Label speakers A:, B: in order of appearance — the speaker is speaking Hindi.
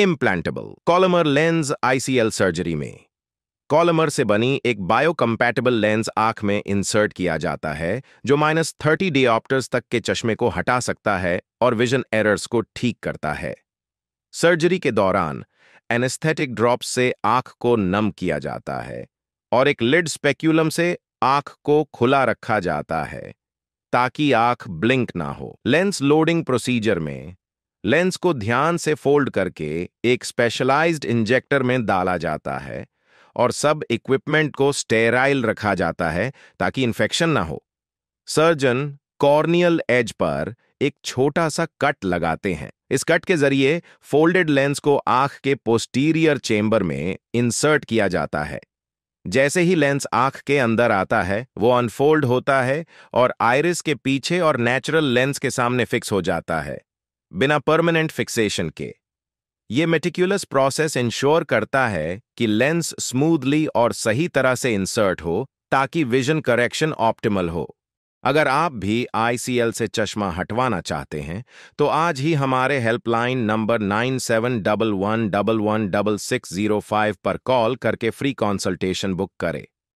A: implantable collamer lens ICL surgery में कॉलमर से बनी एक बायोकम्पैटिबल लेंस आंख में इंसर्ट किया जाता है जो माइनस थर्टी डिऑप्टर्स तक के चश्मे को हटा सकता है और विजन एरर्स को ठीक करता है सर्जरी के दौरान एनेस्थेटिक ड्रॉप से आंख को नम किया जाता है और एक लिड स्पेक्यूलम से आंख को खुला रखा जाता है ताकि आंख ब्लिंक ना हो लेंस लोडिंग प्रोसीजर में लेंस को ध्यान से फोल्ड करके एक स्पेशलाइज्ड इंजेक्टर में डाला जाता है और सब इक्विपमेंट को स्टेराइल रखा जाता है ताकि इन्फेक्शन ना हो सर्जन कॉर्नियल एज पर एक छोटा सा कट लगाते हैं इस कट के जरिए फोल्डेड लेंस को आंख के पोस्टीरियर चेम्बर में इंसर्ट किया जाता है जैसे ही लेंस आंख के अंदर आता है वो अनफोल्ड होता है और आयरिस के पीछे और नेचुरल लेंस के सामने फिक्स हो जाता है बिना परमानेंट फिक्सेशन के ये मेटिक्यूलस प्रोसेस इंश्योर करता है कि लेंस स्मूथली और सही तरह से इंसर्ट हो ताकि विजन करेक्शन ऑप्टिमल हो अगर आप भी आईसीएल से चश्मा हटवाना चाहते हैं तो आज ही हमारे helpline number nine seven double one double one double six zero five पर कॉल करके फ्री कंसल्टेशन बुक करें